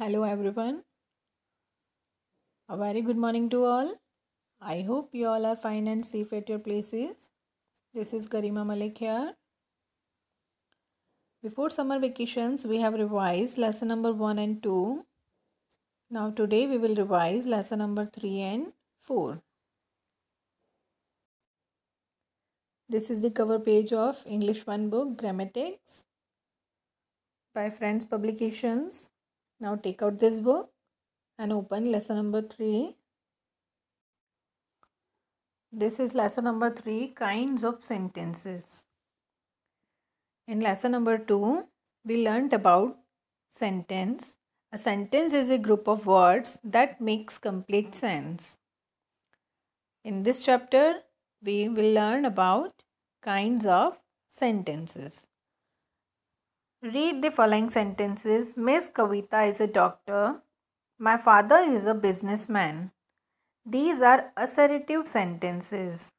Hello everyone. A very good morning to all. I hope you all are fine and safe at your places. This is Garima Malik here. Before summer vacations, we have revised lesson number 1 and 2. Now today we will revise lesson number 3 and 4. This is the cover page of English One Book Grammatics by Friends Publications. Now take out this book and open lesson number 3. This is lesson number 3 kinds of sentences. In lesson number 2 we learnt about sentence. A sentence is a group of words that makes complete sense. In this chapter we will learn about kinds of sentences. Read the following sentences. Miss Kavita is a doctor. My father is a businessman. These are assertive sentences.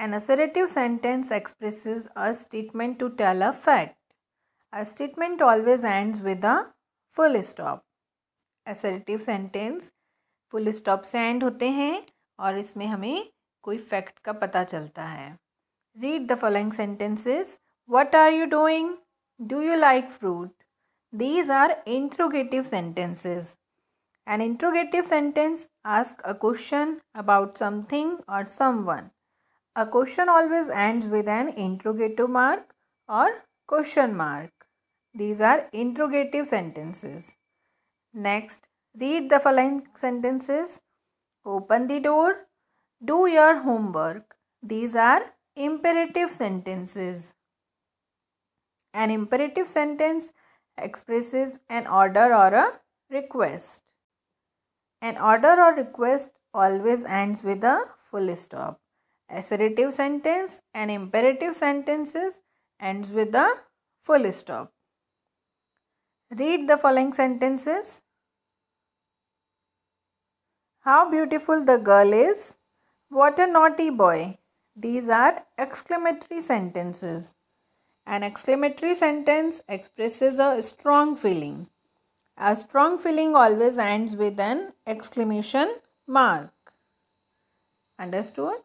An assertive sentence expresses a statement to tell a fact. A statement always ends with a full stop. Assertive sentence full stop से end होते हैं और इसमें हमें कोई fact का पता चलता है Read the following sentences. What are you doing? Do you like fruit? These are interrogative sentences. An interrogative sentence asks a question about something or someone. A question always ends with an interrogative mark or question mark. These are interrogative sentences. Next, read the following sentences. Open the door. Do your homework. These are imperative sentences. An imperative sentence expresses an order or a request. An order or request always ends with a full stop. Assertive sentence and imperative sentences ends with a full stop. Read the following sentences. How beautiful the girl is. What a naughty boy. These are exclamatory sentences. An exclamatory sentence expresses a strong feeling. A strong feeling always ends with an exclamation mark. Understood?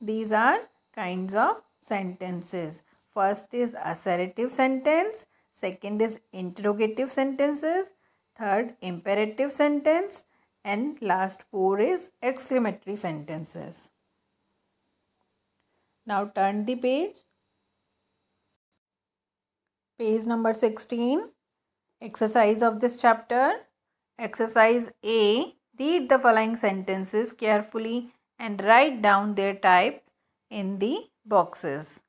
These are kinds of sentences. First is assertive sentence. Second is interrogative sentences. Third, imperative sentence. And last four is exclamatory sentences. Now turn the page page number 16 exercise of this chapter exercise a read the following sentences carefully and write down their types in the boxes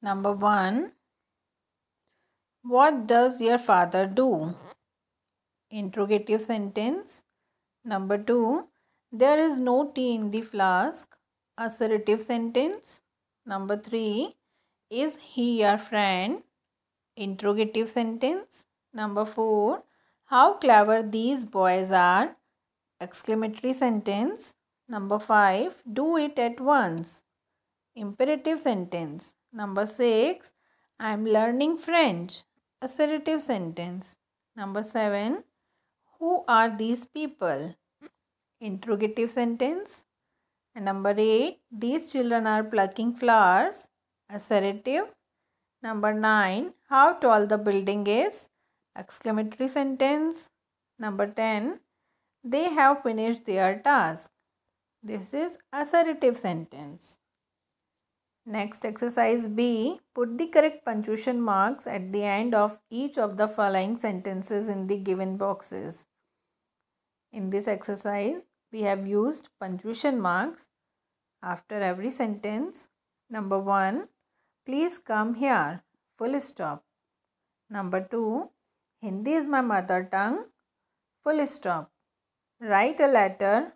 number 1 what does your father do interrogative sentence number 2 there is no tea in the flask assertive sentence number 3 is he your friend? Interrogative sentence. Number 4. How clever these boys are. Exclamatory sentence. Number 5. Do it at once. Imperative sentence. Number 6. I am learning French. Assertive sentence. Number 7. Who are these people? Interrogative sentence. And number 8. These children are plucking flowers assertive. Number 9. How tall the building is? Exclamatory sentence. Number 10. They have finished their task. This is assertive sentence. Next exercise B. Put the correct punctuation marks at the end of each of the following sentences in the given boxes. In this exercise, we have used punctuation marks after every sentence. Number 1. Please come here. Full stop. Number 2. Hindi is my mother tongue. Full stop. Write a letter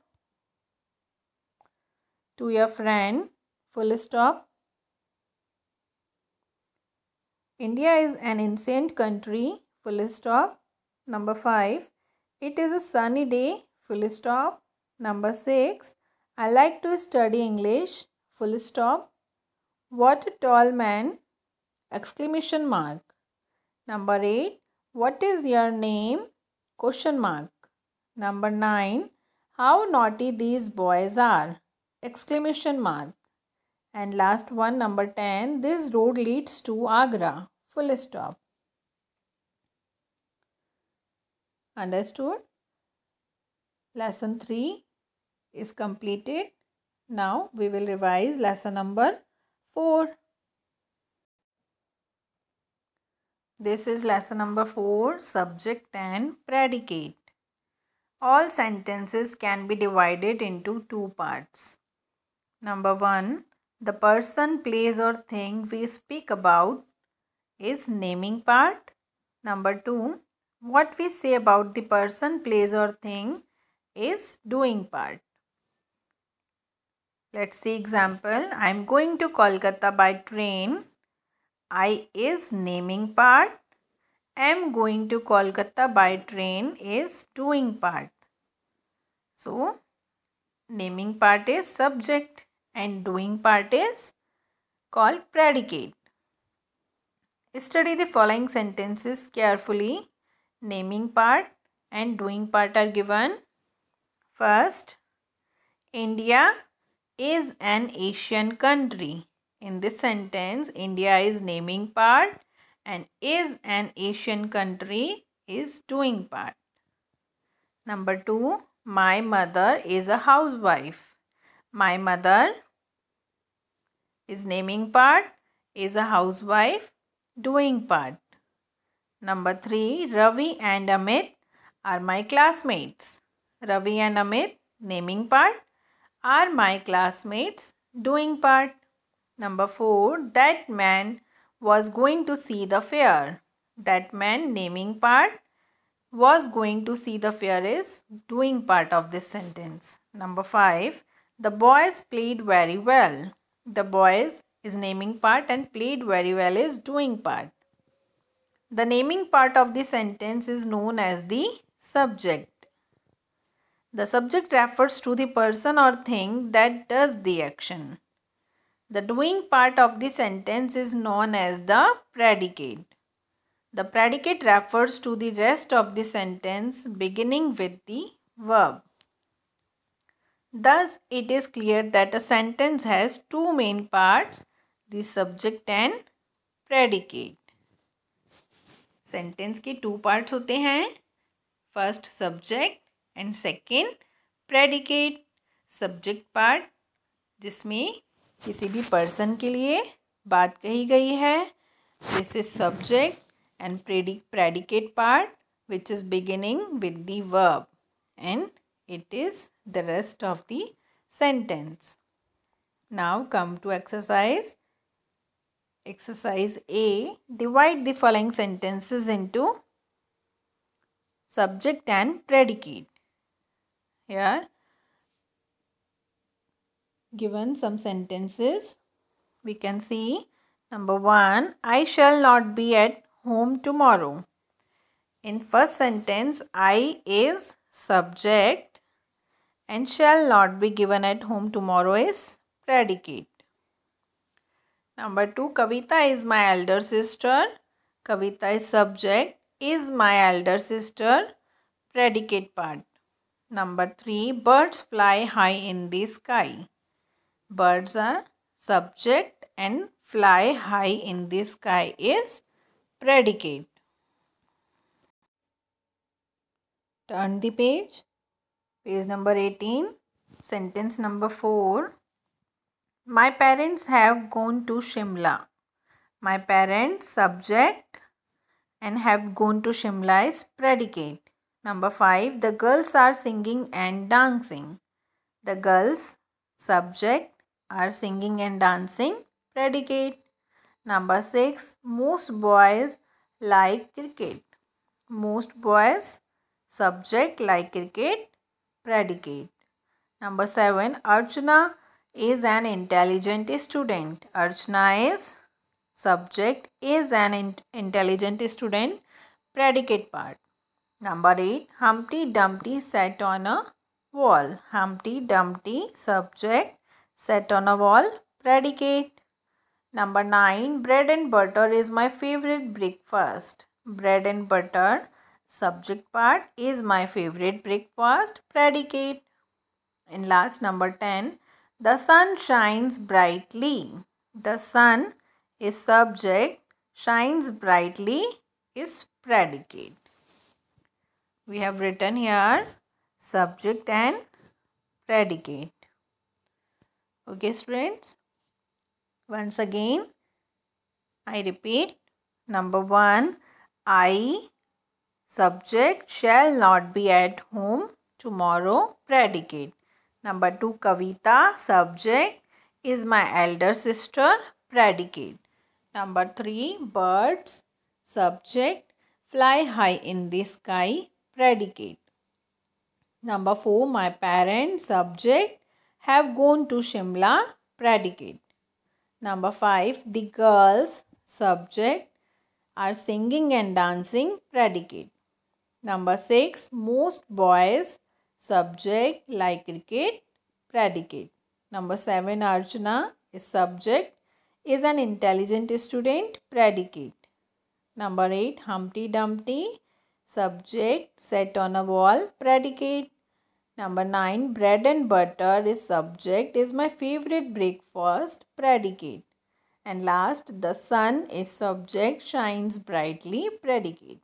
to your friend. Full stop. India is an ancient country. Full stop. Number 5. It is a sunny day. Full stop. Number 6. I like to study English. Full stop. What a tall man! Exclamation mark. Number 8. What is your name? Question mark. Number 9. How naughty these boys are! Exclamation mark. And last one, number 10. This road leads to Agra. Full stop. Understood? Lesson 3 is completed. Now we will revise lesson number 4. This is lesson number 4 subject and predicate. All sentences can be divided into two parts. Number 1 the person place or thing we speak about is naming part. Number 2 what we say about the person place or thing is doing part. Let's see example. I am going to Kolkata by train. I is naming part. am going to Kolkata by train is doing part. So, naming part is subject and doing part is called predicate. Study the following sentences carefully. Naming part and doing part are given. First, India is an Asian country. In this sentence, India is naming part and is an Asian country is doing part. Number two, my mother is a housewife. My mother is naming part, is a housewife, doing part. Number three, Ravi and Amit are my classmates. Ravi and Amit, naming part, are my classmates doing part? Number 4. That man was going to see the fair. That man naming part was going to see the fair is doing part of this sentence. Number 5. The boys played very well. The boys is naming part and played very well is doing part. The naming part of the sentence is known as the subject. The subject refers to the person or thing that does the action. The doing part of the sentence is known as the predicate. The predicate refers to the rest of the sentence beginning with the verb. Thus, it is clear that a sentence has two main parts, the subject and predicate. Sentence sentence two parts parts होते First subject. And second predicate subject part जिसमें किसी भी person के लिए बात कही गई है this is subject and predi predicate part which is beginning with the verb and it is the rest of the sentence now come to exercise exercise A divide the following sentences into subject and predicate here given some sentences we can see number 1 i shall not be at home tomorrow in first sentence i is subject and shall not be given at home tomorrow is predicate number 2 kavita is my elder sister kavita is subject is my elder sister predicate part Number 3. Birds fly high in the sky. Birds are subject and fly high in the sky is predicate. Turn the page. Page number 18. Sentence number 4. My parents have gone to Shimla. My parents subject and have gone to Shimla is predicate. Number 5. The girls are singing and dancing. The girls, subject, are singing and dancing, predicate. Number 6. Most boys like cricket. Most boys, subject, like cricket, predicate. Number 7. Archana is an intelligent student. Archana is subject is an in intelligent student predicate part. Number 8. Humpty Dumpty sat on a wall. Humpty Dumpty subject sat on a wall predicate. Number 9. Bread and butter is my favorite breakfast. Bread and butter subject part is my favorite breakfast predicate. And last number 10. The sun shines brightly. The sun is subject, shines brightly is predicate we have written here subject and predicate. Okay students, once again I repeat number 1 I subject shall not be at home tomorrow predicate. Number 2 Kavita subject is my elder sister predicate. Number 3 birds subject fly high in the sky predicate. Number 4. My parents, subject, have gone to Shimla, predicate. Number 5. The girls, subject, are singing and dancing, predicate. Number 6. Most boys, subject, like cricket, predicate. Number 7. Arjuna is subject, is an intelligent student, predicate. Number 8. Humpty Dumpty subject set on a wall predicate number 9 bread and butter is subject is my favorite breakfast predicate and last the sun is subject shines brightly predicate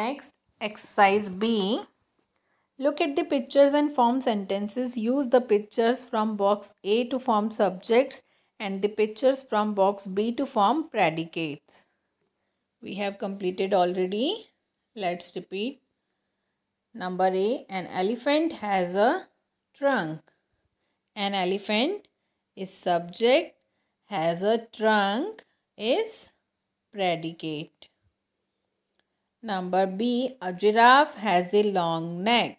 next exercise b look at the pictures and form sentences use the pictures from box a to form subjects and the pictures from box b to form predicates we have completed already. Let's repeat. Number A, an elephant has a trunk. An elephant is subject, has a trunk is predicate. Number B, a giraffe has a long neck.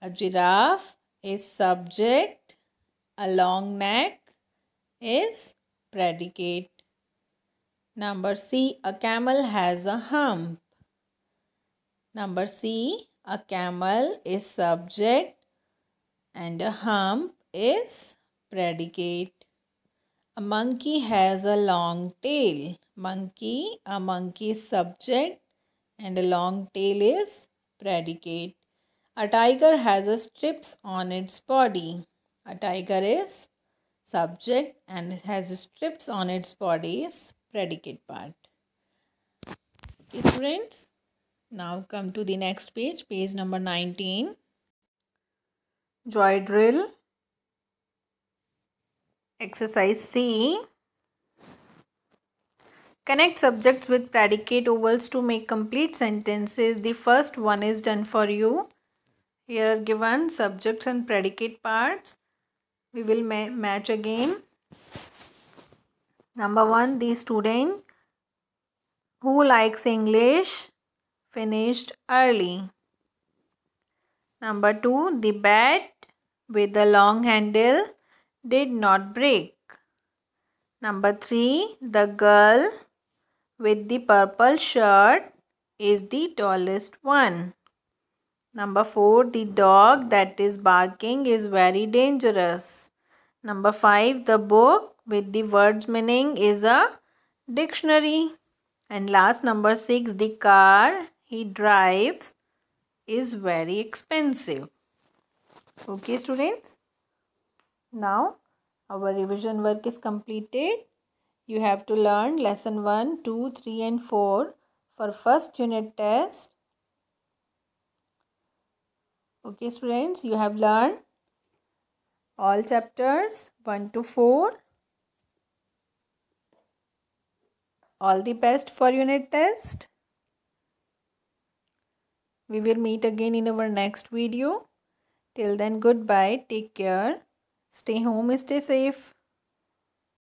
A giraffe is subject, a long neck is predicate. Number C. A camel has a hump. Number C. A camel is subject and a hump is predicate. A monkey has a long tail. Monkey, a monkey is subject and a long tail is predicate. A tiger has a strips on its body. A tiger is subject and has strips on its body is predicate part. Okay friends, now come to the next page, page number 19. Joy drill. Exercise C. Connect subjects with predicate ovals to make complete sentences. The first one is done for you. Here are given subjects and predicate parts. We will ma match again. Number 1 the student who likes English finished early. Number 2 the bat with the long handle did not break. Number 3 the girl with the purple shirt is the tallest one. Number 4 the dog that is barking is very dangerous. Number 5 the book with the word's meaning is a dictionary. And last number 6 the car he drives is very expensive. Okay students. Now our revision work is completed. You have to learn lesson 1, 2, 3 and 4 for first unit test. Okay students, you have learned all chapters 1 to 4 All the best for unit test. We will meet again in our next video. Till then, goodbye. Take care. Stay home. Stay safe.